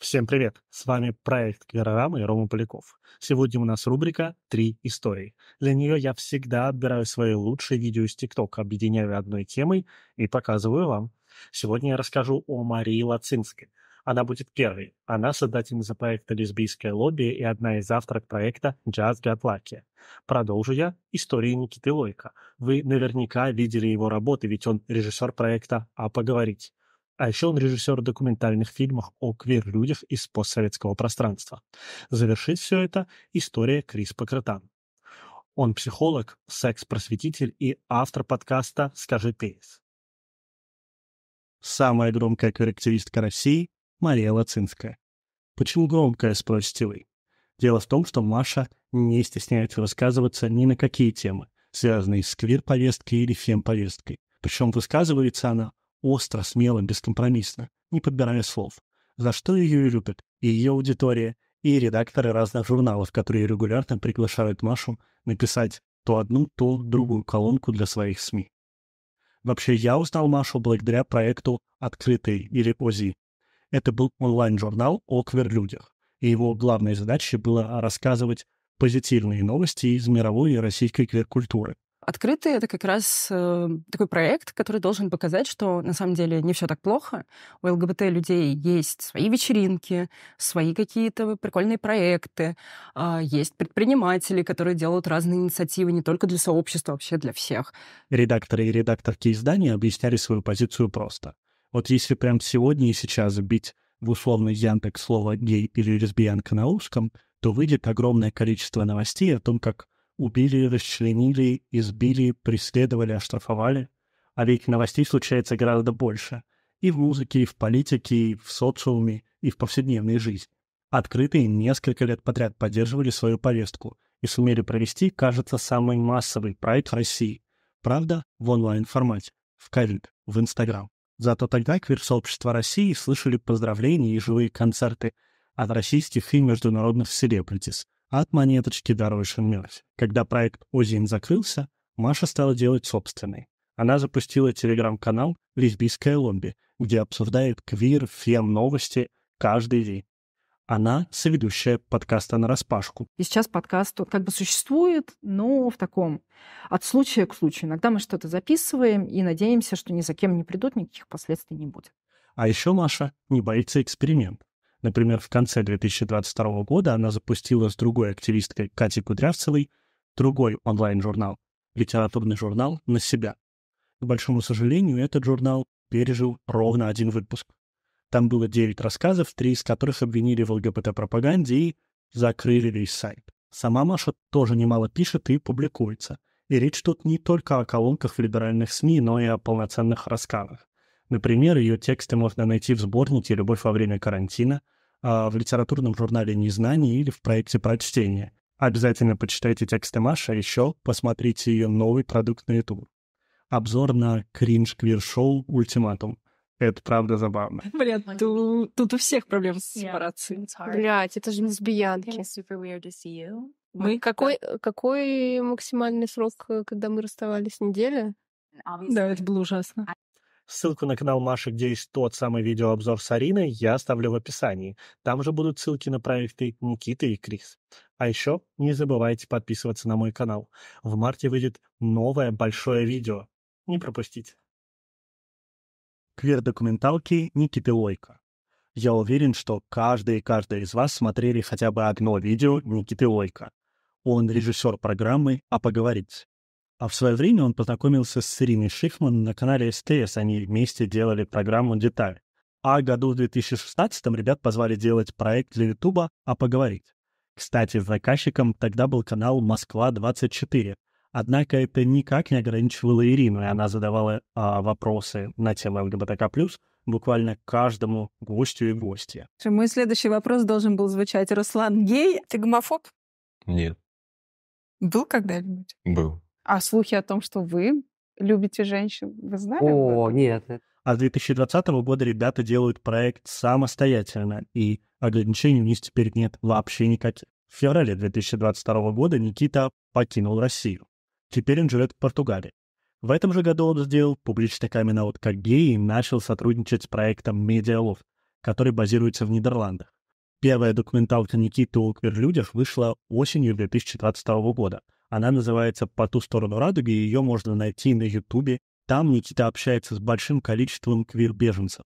Всем привет! С вами проект Кверорама и Рома Поляков. Сегодня у нас рубрика «Три истории». Для нее я всегда отбираю свои лучшие видео из ТикТок, объединяю одной темой и показываю вам. Сегодня я расскажу о Марии Лацинской. Она будет первой. Она создательница проекта «Лесбийское лобби» и одна из авторок проекта «Джаз Got Lucky». Продолжу я истории Никиты Лойка. Вы наверняка видели его работы, ведь он режиссер проекта «А поговорить». А еще он режиссер документальных фильмов о квир-людях из постсоветского пространства. Завершит все это история Криспа Кротан. Он психолог, секс-просветитель и автор подкаста «Скажи пейс». Самая громкая карактеристика России – Мария Лацинская. Почему громкая, спросите вы? Дело в том, что Маша не стесняется высказываться ни на какие темы, связанные с квир-повесткой или фем-повесткой. Причем высказывается она остро, смело, бескомпромиссно, не подбирая слов. За что ее и любят и ее аудитория, и редакторы разных журналов, которые регулярно приглашают Машу написать то одну, то другую колонку для своих СМИ. Вообще, я узнал Машу благодаря проекту «Открытый» или «ОЗИ». Это был онлайн-журнал о кверлюдях, и его главной задачей было рассказывать позитивные новости из мировой и российской квир-культуры, Открытый — это как раз э, такой проект, который должен показать, что на самом деле не все так плохо. У ЛГБТ-людей есть свои вечеринки, свои какие-то прикольные проекты, э, есть предприниматели, которые делают разные инициативы не только для сообщества, а вообще для всех. Редакторы и редакторки издания объясняли свою позицию просто. Вот если прям сегодня и сейчас бить в условный Яндекс слово «гей» или «лесбиянка» на узком, то выйдет огромное количество новостей о том, как убили, расчленили, избили, преследовали, оштрафовали. А ведь новостей случается гораздо больше. И в музыке, и в политике, и в социуме, и в повседневной жизни. Открытые несколько лет подряд поддерживали свою повестку и сумели провести, кажется, самый массовый проект России. Правда, в онлайн-формате, в ковид, в Инстаграм. Зато тогда квир-сообщество России слышали поздравления и живые концерты от российских и международных селебритис – от монеточки до Russian Mirrors. Когда проект Озин закрылся, Маша стала делать собственный. Она запустила телеграм-канал «Лесбийское ломби, где обсуждает квир, фем, новости каждый день. Она — соведущая подкаста на распашку. И сейчас подкаст как бы существует, но в таком от случая к случаю. Иногда мы что-то записываем и надеемся, что ни за кем не придут, никаких последствий не будет. А еще Маша не боится эксперимент. Например, в конце 2022 года она запустила с другой активисткой Катей Кудрявцевой другой онлайн-журнал, литературный журнал «На себя». К большому сожалению, этот журнал пережил ровно один выпуск. Там было 9 рассказов, три из которых обвинили в ЛГБТ-пропаганде и закрыли весь сайт. Сама Маша тоже немало пишет и публикуется. И речь тут не только о колонках в либеральных СМИ, но и о полноценных рассказах. Например, ее тексты можно найти в сборнике «Любовь во время карантина», а, в литературном журнале «Незнание» или в проекте «Прочтение». Обязательно почитайте тексты Маши, а еще посмотрите ее новый продукт на YouTube. Обзор на кринж-квир-шоу «Ультиматум». Это правда забавно. Блин, тут, тут у всех проблем с сепарацией. Yeah, Блять, это же лесбиянки. Мы какой, какой максимальный срок, э, когда мы расставались? Неделя? Да, это было ужасно. Ссылку на канал Маши, где есть тот самый видеообзор с Ариной, я оставлю в описании. Там же будут ссылки на проекты Никиты и Крис. А еще не забывайте подписываться на мой канал. В марте выйдет новое большое видео. Не пропустите. Квир-документалки Никиты Лойко. Я уверен, что каждый и каждая из вас смотрели хотя бы одно видео Никиты Лойко. Он режиссер программы «А поговорить», а в свое время он познакомился с Ириной Шихман на канале СТС. Они вместе делали программу «Деталь». А году в 2016 ребят позвали делать проект для Ютуба «А поговорить». Кстати, заказчиком тогда был канал «Москва-24». Однако это никак не ограничивало Ирину, и она задавала а, вопросы на тему ЛГБТК+, буквально каждому гостю и гостье. Мой следующий вопрос должен был звучать. Руслан гей? Ты гомофоб? Нет. Был когда-нибудь? Был. А слухи о том, что вы любите женщин, вы знали? О, нет. Э а с 2020 года ребята делают проект самостоятельно, и ограничений у них теперь нет вообще никаких. В феврале 2022 года Никита покинул Россию. Теперь он живет в Португалии. В этом же году он сделал публичный камин как гей и начал сотрудничать с проектом «Медиалов», который базируется в Нидерландах. Первая документалка Никиты о квир-людях вышла осенью 2022 года — она называется «По ту сторону радуги», и ее можно найти на Ютубе. Там Никита общается с большим количеством квир-беженцев.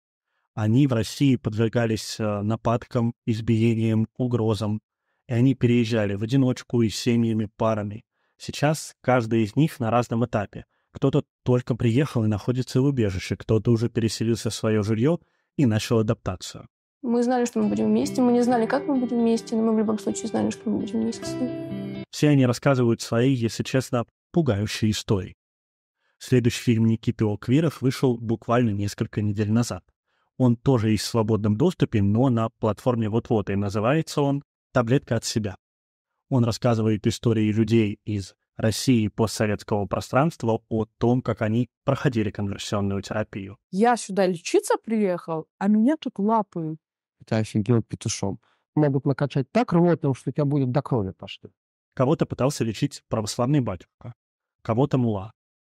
Они в России подвергались э, нападкам, избиениям, угрозам. И они переезжали в одиночку и семьями, парами. Сейчас каждый из них на разном этапе. Кто-то только приехал и находится в убежище, кто-то уже переселился в свое жилье и начал адаптацию. Мы знали, что мы будем вместе, мы не знали, как мы будем вместе, но мы в любом случае знали, что мы будем вместе с ним. Все они рассказывают свои, если честно, пугающие истории. Следующий фильм Никиты Оквиров вышел буквально несколько недель назад. Он тоже есть в свободном доступе, но на платформе вот-вот, и называется он «Таблетка от себя». Он рассказывает истории людей из России постсоветского пространства о том, как они проходили конверсионную терапию. Я сюда лечиться приехал, а меня тут лапают. Это офигел петушом. Могут накачать так рвотным, что у тебя будет до крови пошли. Кого-то пытался лечить православный батюшка, кого-то мула,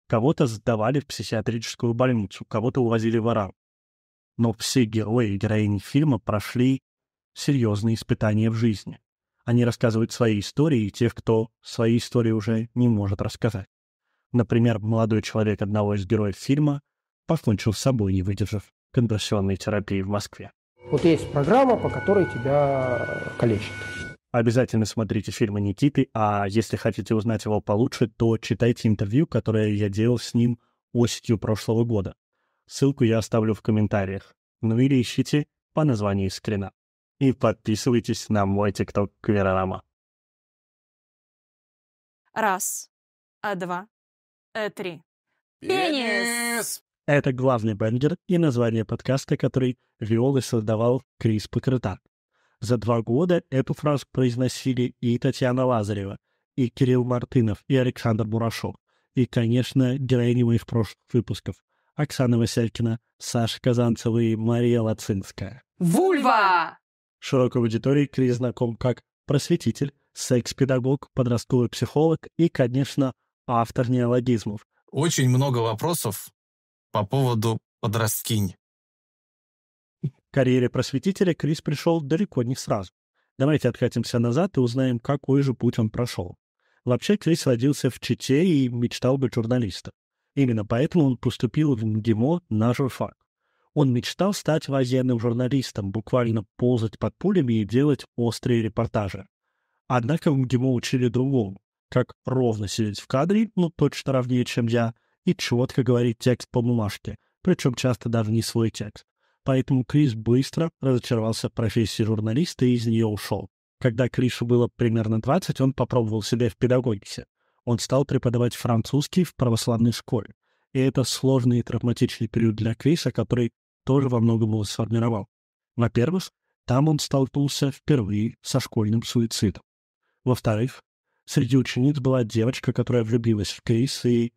кого-то сдавали в психиатрическую больницу, кого-то увозили в Арам. Но все герои и героини фильма прошли серьезные испытания в жизни. Они рассказывают свои истории и тех, кто свои истории уже не может рассказать. Например, молодой человек одного из героев фильма покончил с собой, не выдержав конверсионной терапии в Москве. Вот есть программа, по которой тебя калечат. Обязательно смотрите фильмы Никиты, а если хотите узнать его получше, то читайте интервью, которое я делал с ним осенью прошлого года. Ссылку я оставлю в комментариях. Ну или ищите по названию скрина. И подписывайтесь на мой тикток Кверорама. Раз, а два, а три. Пенис! Это главный бенгер и название подкаста, который вел и создавал Крис Покрытак. За два года эту фразу произносили и Татьяна Лазарева, и Кирилл Мартынов, и Александр Бурашов, и, конечно, героини моих прошлых выпусков — Оксана Василькина, Саша Казанцева и Мария Лацинская. Вульва! Широкой аудитории Крис знаком как просветитель, секс-педагог, подростковый психолог и, конечно, автор неологизмов. Очень много вопросов по поводу подросткинь карьере просветителя Крис пришел далеко не сразу. Давайте откатимся назад и узнаем, какой же путь он прошел. Вообще, Крис родился в Чите и мечтал быть журналистом. Именно поэтому он поступил в МГИМО на журфак. Он мечтал стать военным журналистом, буквально ползать под пулями и делать острые репортажи. Однако в МГИМО учили другому, как ровно сидеть в кадре, но точно ровнее, чем я, и четко говорить текст по бумажке, причем часто даже не свой текст поэтому Крис быстро разочаровался в профессии журналиста и из нее ушел. Когда Кришу было примерно 20, он попробовал себя в педагогике. Он стал преподавать французский в православной школе. И это сложный и травматичный период для Криса, который тоже во многом его сформировал. Во-первых, там он столкнулся впервые со школьным суицидом. Во-вторых, среди учениц была девочка, которая влюбилась в Крис, и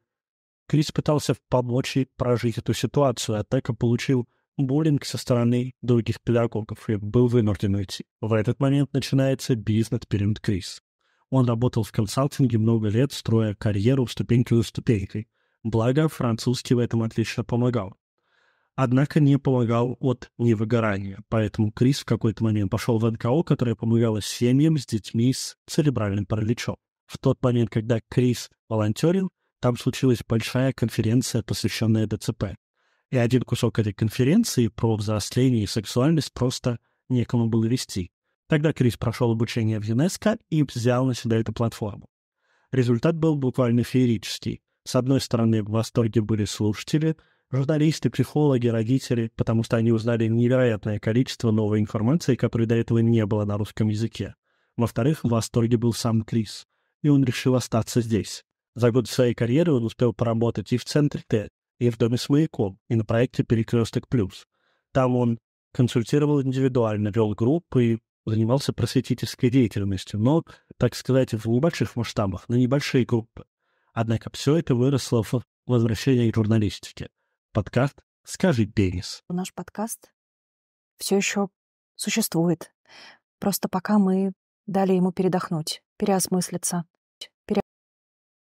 Крис пытался помочь ей прожить эту ситуацию, однако а получил буллинг со стороны других педагогов и был вынужден уйти. В этот момент начинается бизнес период Крис. Он работал в консалтинге много лет, строя карьеру ступеньку за ступенькой. Благо, французский в этом отлично помогал. Однако не помогал от невыгорания, поэтому Крис в какой-то момент пошел в НКО, которое помогало семьям с детьми с церебральным параличом. В тот момент, когда Крис волонтерил, там случилась большая конференция, посвященная ДЦП. И один кусок этой конференции про взросление и сексуальность просто некому было вести. Тогда Крис прошел обучение в ЮНЕСКО и взял на себя эту платформу. Результат был буквально феерический. С одной стороны, в восторге были слушатели, журналисты, психологи, родители, потому что они узнали невероятное количество новой информации, которой до этого не было на русском языке. Во-вторых, в восторге был сам Крис, и он решил остаться здесь. За год своей карьеры он успел поработать и в центре Т, и в «Доме с маяком», и на проекте «Перекресток плюс». Там он консультировал индивидуально, вел группы, занимался просветительской деятельностью, но, так сказать, в небольших масштабах, на небольшие группы. Однако все это выросло в возвращение к журналистике. Подкаст «Скажи, Денис». Наш подкаст все еще существует. Просто пока мы дали ему передохнуть, переосмыслиться,